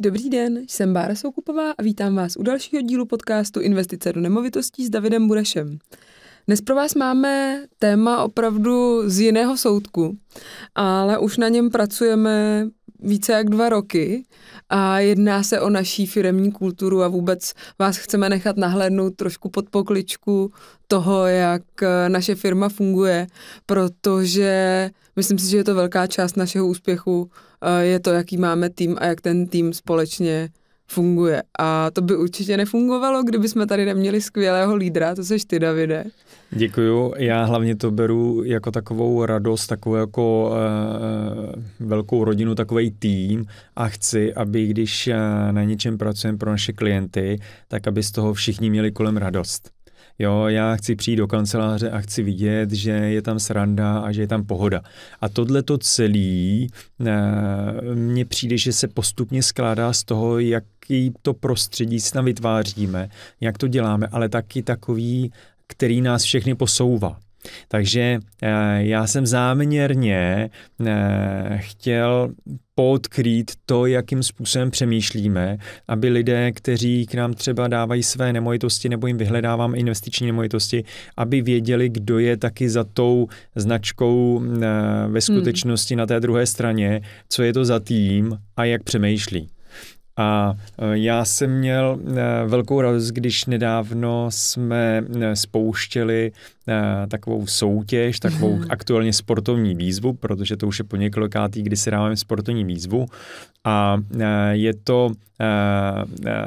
Dobrý den, jsem Bára Soukupová a vítám vás u dalšího dílu podcastu Investice do nemovitostí s Davidem Burešem. Dnes pro vás máme téma opravdu z jiného soudku, ale už na něm pracujeme více jak dva roky a jedná se o naší firemní kulturu a vůbec vás chceme nechat nahlédnout trošku pod pokličku toho, jak naše firma funguje, protože Myslím si, že je to velká část našeho úspěchu, je to, jaký máme tým a jak ten tým společně funguje. A to by určitě nefungovalo, kdyby jsme tady neměli skvělého lídra, to seš ty, Davide. Děkuju, já hlavně to beru jako takovou radost, takovou jako e, e velkou rodinu, takový tým a chci, aby když e, na něčem pracujeme pro naše klienty, tak aby z toho všichni měli kolem radost. Jo, já chci přijít do kanceláře a chci vidět, že je tam sranda a že je tam pohoda. A tohle to celé eh, mně přijde, že se postupně skládá z toho, jaký to prostředí si tam vytváříme, jak to děláme, ale taky takový, který nás všechny posouvá. Takže eh, já jsem záměrně eh, chtěl podkrýt to, jakým způsobem přemýšlíme, aby lidé, kteří k nám třeba dávají své nemovitosti nebo jim vyhledávám investiční nemovitosti, aby věděli, kdo je taky za tou značkou eh, ve hmm. skutečnosti hmm. na té druhé straně, co je to za tým a jak přemýšlí. A e, já jsem měl e, velkou radost, když nedávno jsme e, spouštěli takovou soutěž, takovou mhm. aktuálně sportovní výzvu, protože to už je po několikátý, kdy si dáváme sportovní výzvu. A je to,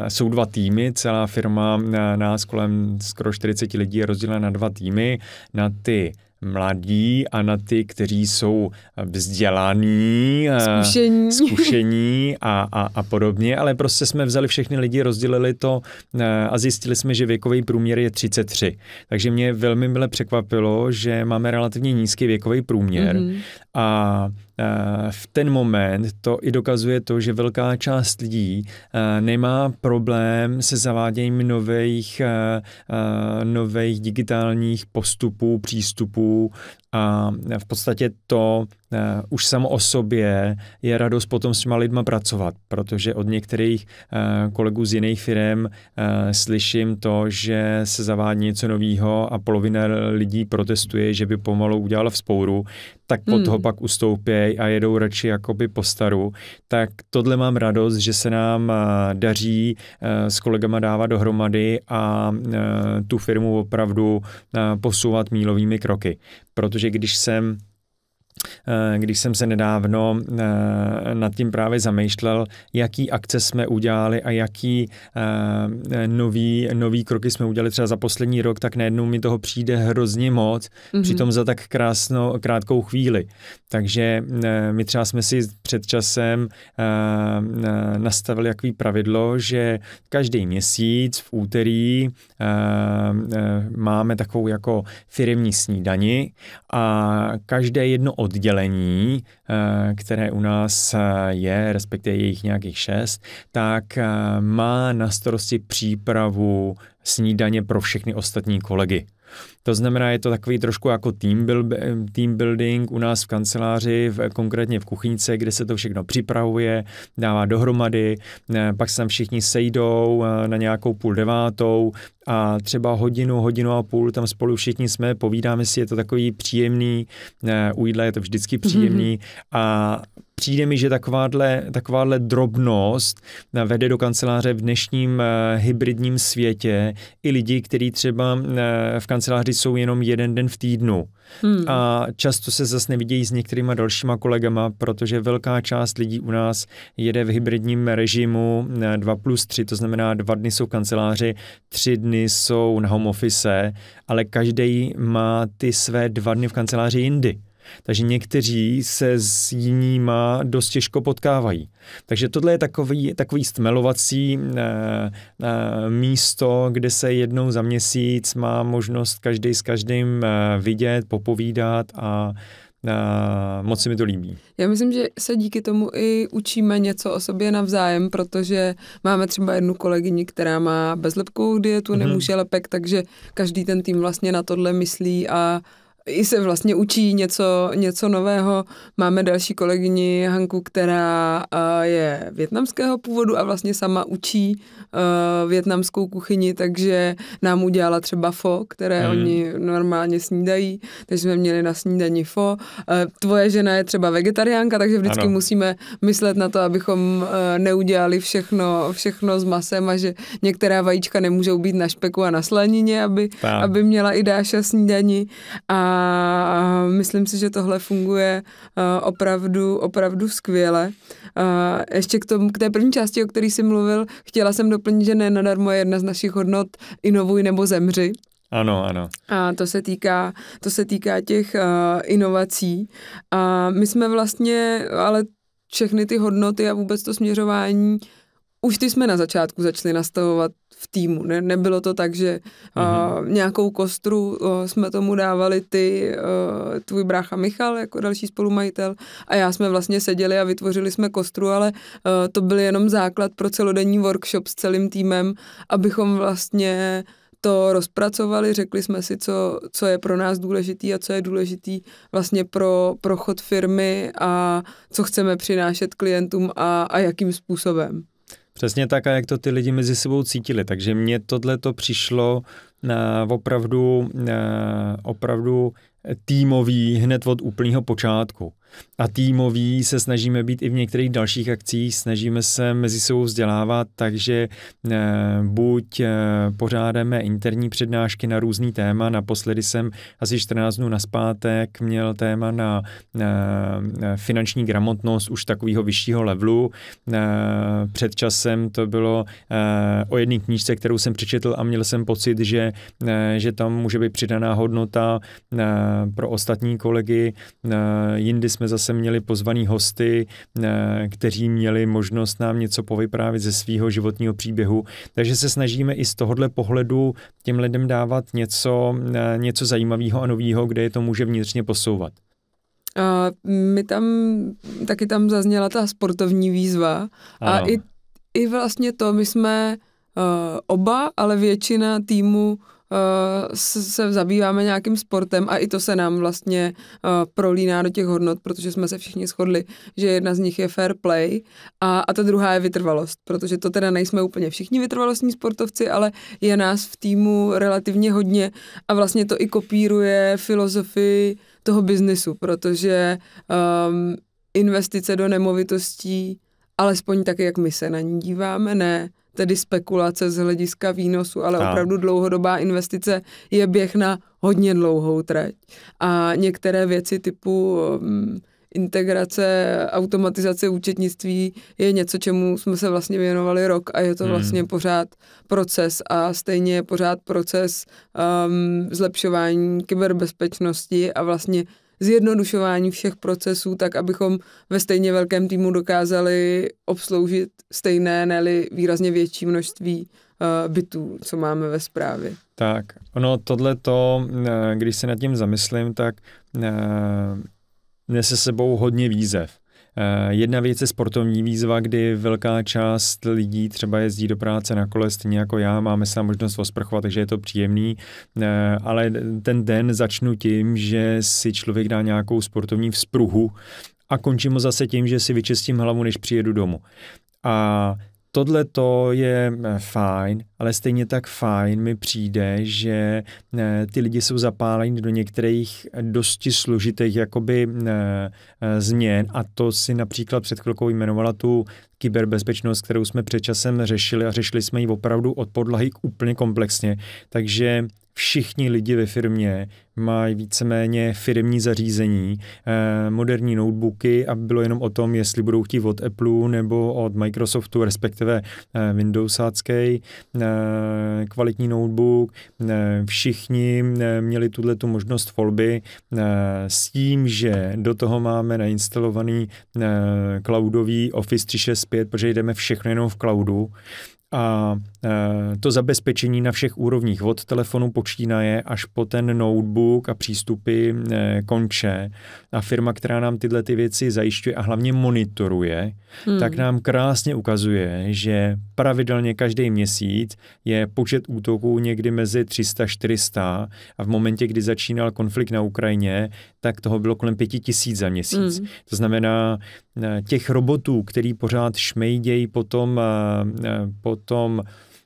jsou dva týmy, celá firma nás kolem skoro 40 lidí je rozdělena na dva týmy, na ty mladí a na ty, kteří jsou vzdělaní, eh, zkušení, zkušení a, a, a podobně, ale prostě jsme vzali všechny lidi, rozdělili to eh, a zjistili jsme, že věkový průměr je 33. Takže mě velmi mile překvapilo, že máme relativně nízký věkový průměr mm-hmm. a Eh, v ten moment to i dokazuje to, že velká část lidí eh, nemá problém se zaváděním nových, eh, nových digitálních postupů, přístupů a v podstatě to uh, už samo o sobě je radost potom s těma lidma pracovat, protože od některých uh, kolegů z jiných firm uh, eh, slyším to, že se zavádí něco nového a polovina lidí protestuje, že by pomalu udělala vzpouru, tak hmm. od toho hmm. pak ustoupějí a jedou radši jakoby po staru. Tak tohle mám radost, že se nám daří s kolegama dávat dohromady a tu firmu opravdu posouvat mílovými kroky protože když jsem Eh, když jsem se nedávno eh, nad tím právě zamýšlel, jaký akce jsme udělali a jaký eh, nový, nový kroky jsme udělali třeba za poslední rok, tak najednou mi toho přijde hrozně moc, mm-hmm. přitom za tak krásnou, krátkou chvíli. Takže my třeba jsme si před časem nastavili jaký pravidlo, že každý měsíc v úterý máme takovou jako firmní snídani a každé jedno od oddělení, eh, které u nás eh, je, respektive jejich nějakých šest, tak eh, má na starosti přípravu snídaně pro všechny ostatní kolegy. To znamená, je to takový trošku jako team, build, team building u nás v kanceláři, v, konkrétně v kuchyňce, kde se to všechno připravuje, dává dohromady, pak se tam všichni sejdou eh, na nějakou půl devátou a třeba hodinu, hodinu a půl tam spolu všichni jsme, povídáme si, je to takový příjemný, u jídla je to vždycky mhm. příjemný mm-hmm. a přijde mi, že takováhle, takováhle drobnost eh, vede do kanceláře v dnešním eh, hybridním světě i lidi, kteří třeba v kanceláři hry jsou jenom jeden den v týdnu. Hmm. A často se zase nevidějí s některýma dalšíma kolegama, protože velká část lidí u nás jede v hybridním režimu 2 plus 3, to znamená dva dny jsou kanceláři, tři dny jsou na home office, ale každý má ty své dva dny v kanceláři jindy. Takže někteří se s jinýma dost těžko potkávají. Takže tohle je takový, takový stmelovací e, e, místo, kde se jednou za měsíc má možnost každý s každým e, vidět, popovídat a a moc se mi to líbí. Já myslím, že se díky tomu i učíme něco o sobě navzájem, protože máme třeba jednu kolegyni, která má bezlepkovou dietu, mm-hmm. nemůže lepek, takže každý ten tým vlastně na tohle myslí a i se vlastně učí něco, něco nového. Máme další kolegyni Hanku, která je větnamského původu a vlastně sama učí větnamskou kuchyni, takže nám udělala třeba fo, které mm. oni normálně snídají, takže jsme měli na snídani fo. Tvoje žena je třeba vegetariánka, takže vždycky ano. musíme myslet na to, abychom neudělali všechno, všechno s masem a že některá vajíčka nemůžou být na špeku a na slanině, aby, aby měla i Dáša snídani. A a myslím si, že tohle funguje opravdu, opravdu skvěle. Ještě k, tomu, k té první části, o které jsi mluvil, chtěla jsem doplnit, že nenadarmo je jedna z našich hodnot inovuj nebo zemři. Ano, ano. A to se týká, to se týká těch uh, inovací. A my jsme vlastně, ale všechny ty hodnoty a vůbec to směřování uh, už ty jsme na začátku začali nastavovat v týmu. Ne, nebylo to tak, že mm-hmm. uh, nějakou kostru uh, jsme tomu dávali ty, uh, tvůj brácha Michal jako další spolumajitel a já jsme vlastně seděli a vytvořili jsme kostru, ale uh, to byl jenom základ pro celodenní workshop s celým týmem, abychom vlastně to rozpracovali, řekli jsme si, co, co je pro nás důležitý a co je důležitý vlastně pro, pro chod firmy a co chceme přinášet klientům a, a jakým způsobem. Přesně tak, a jak to ty lidi mezi sebou cítili. Takže mně tohle to přišlo na, eh, opravdu, na, eh, opravdu týmový hned od úplného počátku. A týmový se snažíme být i v některých dalších akcích, snažíme se mezi sebou vzdělávat, takže eh, buď eh, pořádáme interní přednášky na různý téma, naposledy jsem asi 14 dnů naspátek měl téma na eh, finanční gramotnost už takového vyššího levelu. Před časem to bylo o jedné knížce, kterou jsem přečetl a měl jsem pocit, že, že tam může být přidaná hodnota Eh, pro ostatní kolegy. Eh, jindy jsme zase měli pozvaný hosty, eh, kteří měli možnost nám něco povyprávit ze svého životního příběhu. Takže se snažíme i z tohohle pohledu těm lidem dávat něco, něco zajímavého a nového, kde je to může vnitřně posouvat. A my tam, taky tam zazněla ta sportovní výzva ano. a i, i vlastně to, my jsme uh, oba, ale většina týmu Eh, se zabýváme nějakým sportem a i to se nám vlastně eh, prolíná do těch hodnot, protože jsme se všichni shodli, že jedna z nich je fair play a, a ta druhá je vytrvalost, protože to teda nejsme úplně všichni vytrvalostní sportovci, ale je nás v týmu relativně hodně a vlastně to i kopíruje filozofii toho biznesu, protože um, investice do nemovitostí, alespoň tak, jak my se na ní díváme, ne tedy spekulace z hlediska výnosu, ale opravdu dlouhodobá investice je běh na hodně dlouhou trať. A některé věci typu mm, integrace, automatizace účetnictví je něco, čemu jsme se vlastně věnovali rok a je to hmm. vlastně hmm. pořád proces a stejně je pořád proces um, zlepšování kyberbezpečnosti a vlastně zjednodušování všech procesů, tak abychom ve stejně velkém týmu dokázali obsloužit stejné, neli výrazně větší množství uh, bytů, co máme ve správě. Tak, ono tohle to, eh, když se nad tím zamyslím, tak uh, nese sebou hodně výzev. Eh, jedna věc je sportovní výzva, kdy velká část lidí třeba jezdí do práce na kole, stejně jako já, máme sám možnost osprchovat, takže je to příjemný, eh, ale ten den začnu tím, že si člověk dá nějakou sportovní vzpruhu a končím ho zase tím, že si vyčistím hlavu, než přijedu domů. A tohle to je eh, fajn, ale stejně tak fajn mi přijde, že eh, ty lidi jsou zapáleni do některých eh, dosti složitých jakoby změn a to si například před chvilkou jmenovala tu kyberbezpečnost, kterou jsme před časem řešili a řešili jsme ji opravdu od podlahy úplně komplexně. Takže všichni lidi ve firmě mají víceméně firmní zařízení, eh, moderní notebooky a bylo jenom o tom, jestli budou chtít od Apple nebo od Microsoftu, respektive eh, Windowsácký, eh, kvalitní notebook. Všichni měli tuhle tu možnost volby s tím, že do toho máme nainstalovaný cloudový Office 365 zpět, protože jdeme všechno jenom v cloudu a Eh, to zabezpečení na všech úrovních, od telefonu počínaje až po ten notebook a přístupy eh, konče. A firma, která nám tyhle ty věci zajišťuje a hlavně monitoruje, hmm. tak nám krásně ukazuje, že pravidelně každý měsíc je počet útoků někdy mezi 300-400 a v momentě, kdy začínal konflikt na Ukrajině, tak toho bylo kolem 5 tisíc za měsíc. Hmm. To znamená, eh, těch robotů, který pořád šmejdějí potom, potom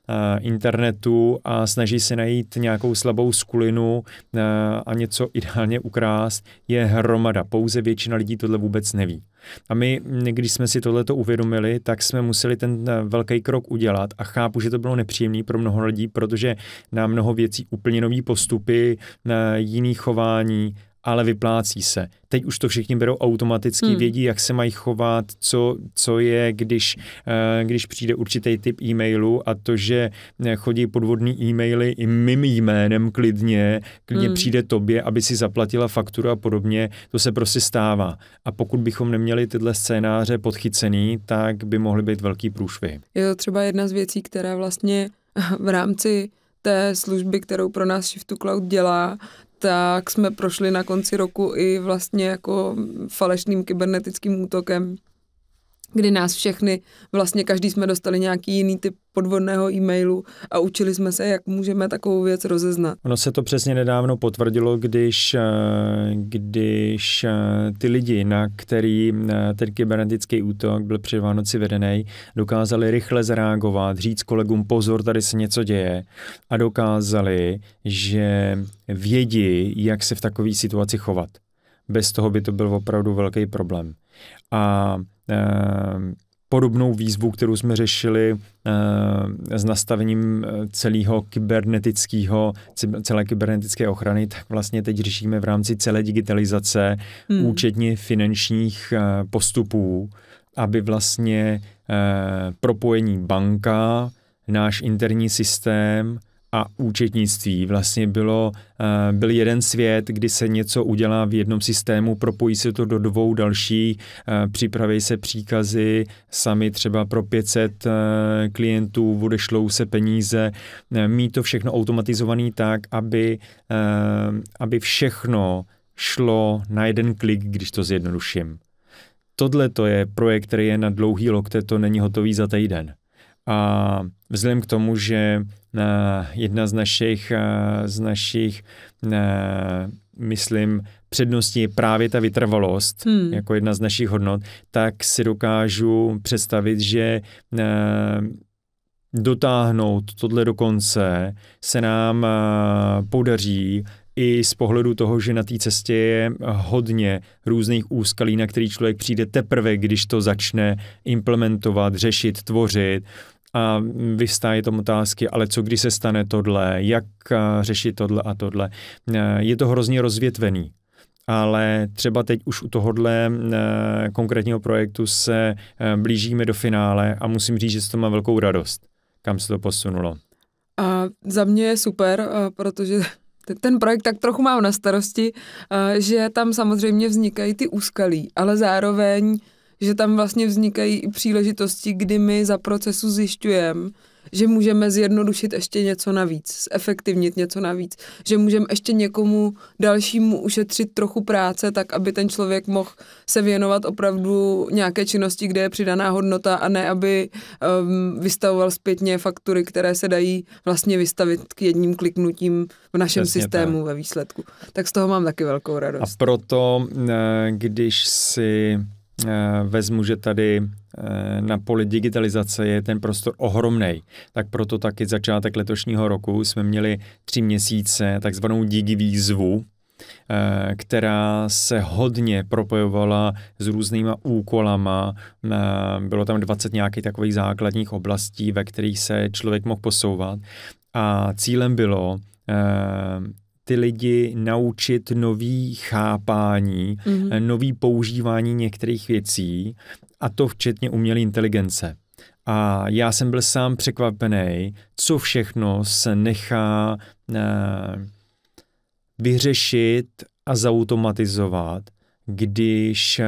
Eh, internetu a snaží se najít nějakou slabou skulinu eh, a něco ideálně ukrást, je hromada. Pouze většina lidí tohle vůbec neví. A my, když jsme si tohleto uvědomili, tak jsme museli ten eh, velký krok udělat a chápu, že to bylo nepříjemné pro mnoho lidí, protože na mnoho věcí úplně nový postupy, na jiný chování ale vyplácí se. Teď už to všichni berou automaticky, hmm. vědí, jak se mají chovat, co, co je, když, eh, když přijde určitý typ e-mailu a to, že eh, chodí podvodní e-maily i mým jménem klidně, klidně hmm. přijde tobě, aby si zaplatila fakturu a podobně, to se prostě stává. A pokud bychom neměli tyhle scénáře podchycený, tak by mohly být velký průšvy. Je to třeba jedna z věcí, která vlastně v rámci té služby, kterou pro nás Shift to Cloud dělá, tak jsme prošli na konci roku i vlastně jako falešným kybernetickým útokem kdy nás všechny, vlastně každý jsme dostali nějaký jiný typ podvodného e-mailu a učili jsme se, jak můžeme takovou věc rozeznat. Ono se to přesně nedávno potvrdilo, když, eh, když eh, ty lidi, na který eh, ten kybernetický útok byl při Vánoci vedený, dokázali rychle zareagovat, říct kolegům pozor, tady se něco děje a dokázali, že vědí, jak se v takové situaci chovat. Bez toho by to byl opravdu velký problém. A Eh, podobnou výzvu, kterou jsme řešili e, s nastavením eh, celého kybernetického, celé kybernetické ochrany, tak vlastně teď řešíme v rámci celé digitalizace hmm. účetně finančních e, postupů, aby vlastně e, propojení banka, náš interní systém, a účetnictví vlastně bylo, eh, byl jeden svět, kdy se něco udělá v jednom systému, propojí se to do dvou dalších, eh, připravej se příkazy, sami třeba pro 500 eh, klientů odešlou se peníze, mít to všechno automatizovaný tak, aby, aby všechno šlo na jeden klik, když to zjednoduším. Tohle to je projekt, který je na dlouhý lokte, to není hotový za týden. A vzhledem k tomu, že eh, jedna z našich, eh, z našich eh, myslím, předností je právě ta vytrvalost, hmm. jako jedna z našich hodnot, tak si dokážu představit, že dotáhnout tohle do konce se nám podaří i z pohledu toho, že na té cestě je hodně různých úskalí, na který člověk přijde teprve, když to začne implementovat, řešit, tvořit a vystájí tomu otázky, ale co když se stane tohle, jak eh, řešit tohle a tohle. Eh, je to hrozně rozvětvený ale třeba teď už u tohohle eh, konkrétního projektu se blížíme do finále a musím říct, že to má velkou radost, kam se to posunulo. A za mě je super, protože ten projekt tak trochu mám na starosti, že tam samozřejmě vznikají ty úskalí, ale zároveň že tam vlastně vznikají i příležitosti, kdy my za procesu zjišťujeme, že můžeme zjednodušit ještě něco navíc, zefektivnit něco navíc, že můžeme ještě někomu dalšímu ušetřit trochu práce, tak aby ten člověk mohl se věnovat opravdu nějaké činnosti, kde je přidaná hodnota a ne, aby um, vystavoval zpětně faktury, které se dají vlastně vystavit k jedním kliknutím v našem Přesně systému tak. ve výsledku. Tak z toho mám taky velkou radost. A proto, eh, když si Eh, vezmu, že tady eh, na poli digitalizace je ten prostor ohromný. Tak proto taky začátek letošního roku jsme měli tři měsíce takzvanou digi výzvu, eh, která se hodně propojovala s různýma úkolama. Bylo tam 20 nějakých takových základních oblastí, ve kterých se člověk mohl posouvat. A cílem bylo ty lidi naučit nový chápání, mm-hmm. nový používání některých věcí, a to včetně umělé inteligence. A já jsem byl sám překvapený, co všechno se nechá eh, vyřešit a zautomatizovat, když eh,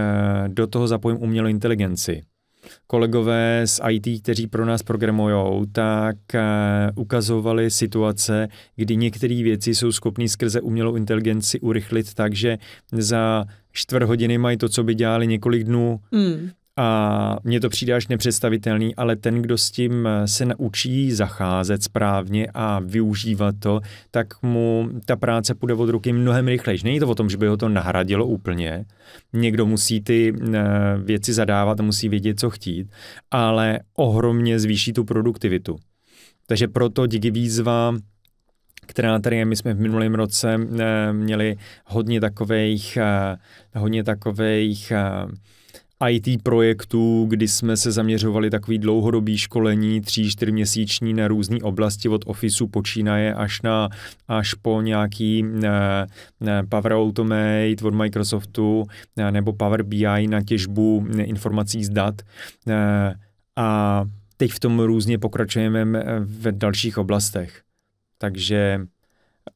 do toho zapojím umělou inteligenci kolegové z IT, kteří pro nás programují, tak eh, ukazovali situace, kdy některé věci jsou schopní skrze umělou inteligenci urychlit tak, že za čtvrt hodiny mají to, co by dělali několik dnů. Mm a mně to přijde až nepředstavitelný, ale ten, kdo s tím eh, se naučí zacházet správně a využívat to, tak mu ta práce půjde od ruky mnohem rychleji. Není to o tom, že by ho to nahradilo úplně. Někdo musí ty eh, věci zadávat, musí vědět, co chtít, ale ohromně zvýší tu produktivitu. Takže proto díky výzva která tady My jsme v minulém roce eh, měli hodně takových, hodně takových IT projektů, kdy jsme se zaměřovali takový dlouhodobý školení, tří, čtyřměsíční měsíční na různé oblasti od ofisu počínaje až na až po nějaký ne, ne, Power Automate od Microsoftu ne, nebo Power BI na těžbu informací z dat. Ne, a teď v tom různě pokračujeme ve dalších oblastech. Takže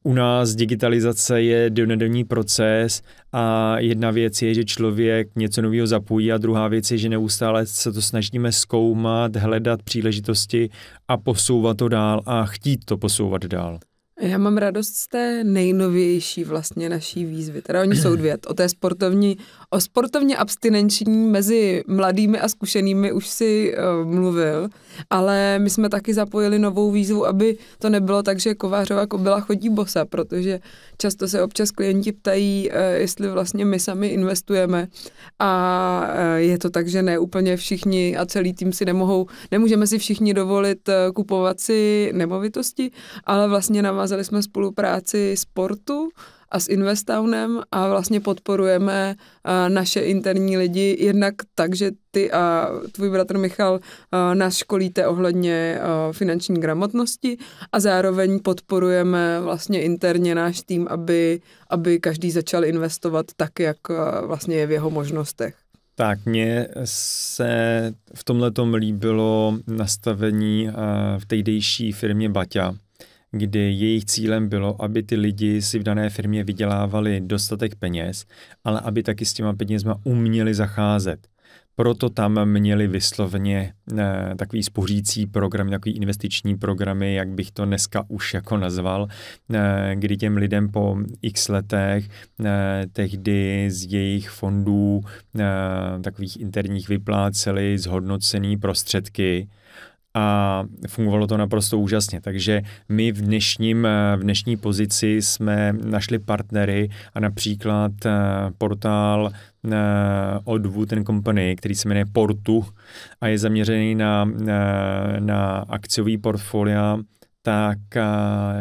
u nás digitalizace je denodenní proces a jedna věc je, že člověk něco nového zapojí a druhá věc je, že neustále se to snažíme zkoumat, hledat příležitosti a posouvat to dál a chtít to posouvat dál. Já mám radost z té nejnovější vlastně naší výzvy. Teda oni jsou dvě. O té sportovní O sportovně abstinenční mezi mladými a zkušenými už si uh, mluvil, ale my jsme taky zapojili novou výzvu, aby to nebylo tak, že kovářová kobila chodí bosa, protože často se občas klienti ptají, uh, jestli vlastně my sami investujeme a uh, je to tak, že ne úplně všichni a celý tým si nemohou, nemůžeme si všichni dovolit uh, kupovat si nemovitosti, ale vlastně navázali jsme spolupráci sportu, a s Investownem a vlastně podporujeme naše interní lidi jednak tak, že ty a tvůj bratr Michal nás školíte ohledně finanční gramotnosti a zároveň podporujeme vlastně interně náš tým, aby, aby každý začal investovat tak, jak vlastně je v jeho možnostech. Tak, mně se v tomhle tom líbilo nastavení v tejdejší firmě Baťa, kdy jejich cílem bylo, aby ty lidi si v dané firmě vydělávali dostatek peněz, ale aby taky s těma penězma uměli zacházet. Proto tam měli vyslovně e, eh, takový spořící program, takový investiční programy, jak bych to dneska už jako nazval, e, kdy těm lidem po x letech e, tehdy z jejich fondů e, takových interních vypláceli zhodnocený prostředky, a fungovalo to naprosto úžasně. Takže my v, dnešním, eh, v dnešní pozici jsme našli partnery a například eh, portál eh, od Wooten Company, který se jmenuje Portu a je zaměřený na, na, na akciový portfolia tak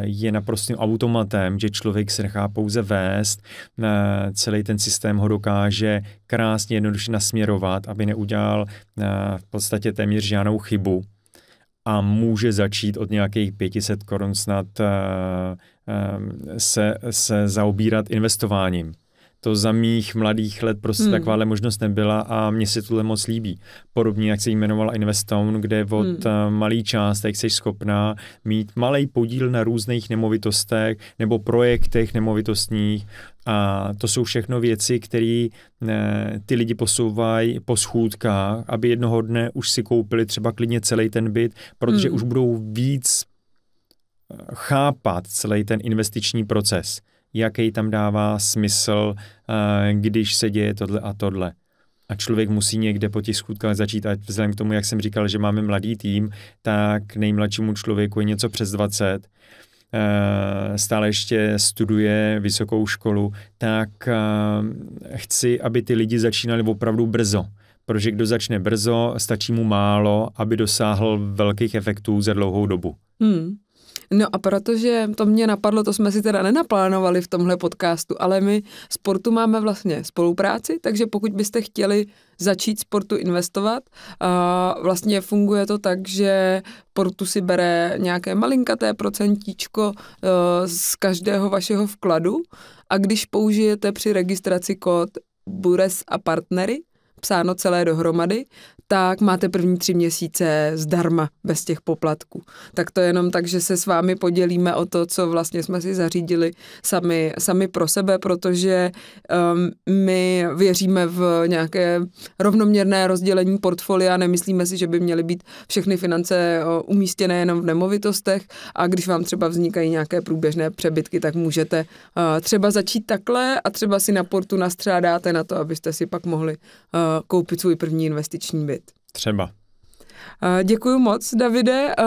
je naprostým automatem, že člověk se nechá pouze vést, celý ten systém ho dokáže krásně jednoduše nasměrovat, aby neudělal v podstatě téměř žádnou chybu a může začít od nějakých 500 korun snad eh, eh, se, se zaobírat investováním to za mých mladých let prostě hmm. takováhle možnost nebyla a mně se tohle moc líbí. Podobně jak se jmenovala Investown, kde od hmm. Eh, malý částek jsi schopná mít malý podíl na různých nemovitostech nebo projektech nemovitostních a to jsou všechno věci, které eh, ty lidi posouvají po schůdkách, aby jednoho dne už si koupili třeba klidně celý ten byt, protože hmm. už budou víc eh, chápat celý ten investiční proces jaký tam dává smysl, eh, když se děje tohle a tohle. A člověk musí někde po těch skutkách začít. A vzhledem k tomu, jak jsem říkal, že máme mladý tým, tak nejmladšímu člověku je něco přes 20, eh, stále ještě studuje vysokou školu, tak eh, chci, aby ty lidi začínali opravdu brzo protože kdo začne brzo, stačí mu málo, aby dosáhl velkých efektů za dlouhou dobu. Hmm. No a protože to mě napadlo, to jsme si teda nenaplánovali v tomhle podcastu, ale my sportu máme vlastně spolupráci, takže pokud byste chtěli začít sportu investovat, a vlastně funguje to tak, že portu si bere nějaké malinkaté procentíčko e, z každého vašeho vkladu a když použijete při registraci kód Bures a partnery, psáno celé dohromady, tak máte první tři měsíce zdarma, bez těch poplatků. Tak to je jenom tak, že se s vámi podělíme o to, co vlastně jsme si zařídili sami, sami pro sebe, protože um, my věříme v nějaké rovnoměrné rozdělení portfolia, nemyslíme si, že by měly být všechny finance umístěné jenom v nemovitostech a když vám třeba vznikají nějaké průběžné přebytky, tak můžete uh, třeba začít takhle a třeba si na portu nastřádáte na to, abyste si pak mohli uh, koupit svůj první investiční byt. Třeba. Eh, Děkuji moc, Davide. Eh,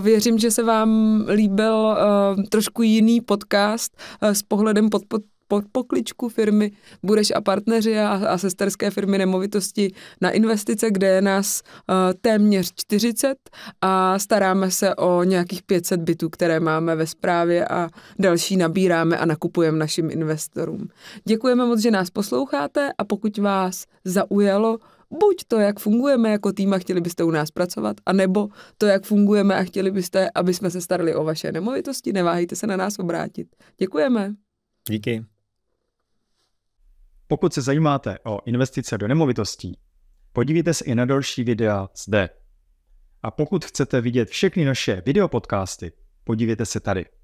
věřím, že se vám líbil eh, trošku jiný podcast s pohledem pod, pod pod pokličku firmy Budeš a partneři a, a sesterské firmy nemovitosti na investice, kde je nás uh, téměř 40 a staráme se o nějakých 500 bytů, které máme ve správě a další nabíráme a nakupujeme našim investorům. Děkujeme moc, že nás posloucháte a pokud vás zaujalo, buď to, jak fungujeme jako tým a chtěli byste u nás pracovat, anebo to, jak fungujeme a chtěli byste, aby jsme se starali o vaše nemovitosti, neváhejte se na nás obrátit. Děkujeme. Díky. Pokud se zajímáte o investice do nemovitostí, podívejte se i na další videa zde. A pokud chcete vidět všechny naše videopodcasty, podívejte se tady.